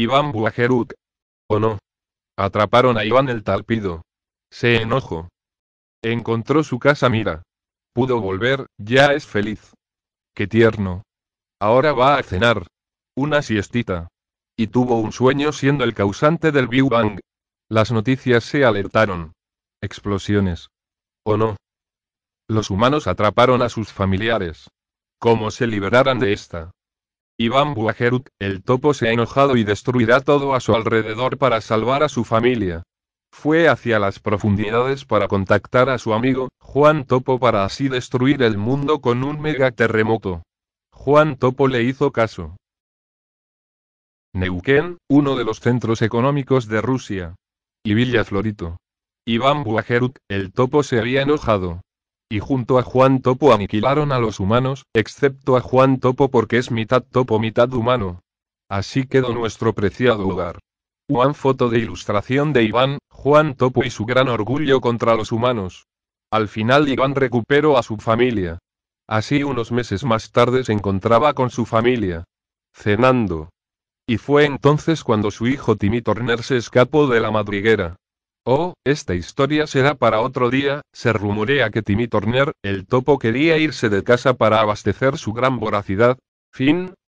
Iván Buajeruk. ¿O no? Atraparon a Iván el Talpido. Se enojó. Encontró su casa mira. Pudo volver, ya es feliz. Qué tierno. Ahora va a cenar. Una siestita. Y tuvo un sueño siendo el causante del Big Bang. Las noticias se alertaron. Explosiones. ¿O no? Los humanos atraparon a sus familiares. ¿Cómo se liberaran de esta. Iván Buajeruk, el topo se ha enojado y destruirá todo a su alrededor para salvar a su familia. Fue hacia las profundidades para contactar a su amigo, Juan Topo, para así destruir el mundo con un mega terremoto. Juan Topo le hizo caso. Neuquén, uno de los centros económicos de Rusia. Y Villa Florito. Iván Buajeruk, el topo se había enojado y junto a Juan Topo aniquilaron a los humanos, excepto a Juan Topo porque es mitad topo mitad humano. Así quedó nuestro preciado hogar. Juan foto de ilustración de Iván, Juan Topo y su gran orgullo contra los humanos. Al final Iván recuperó a su familia. Así unos meses más tarde se encontraba con su familia. Cenando. Y fue entonces cuando su hijo Timmy Turner se escapó de la madriguera. Oh, esta historia será para otro día, se rumorea que Timmy Turner, el topo quería irse de casa para abastecer su gran voracidad. Fin,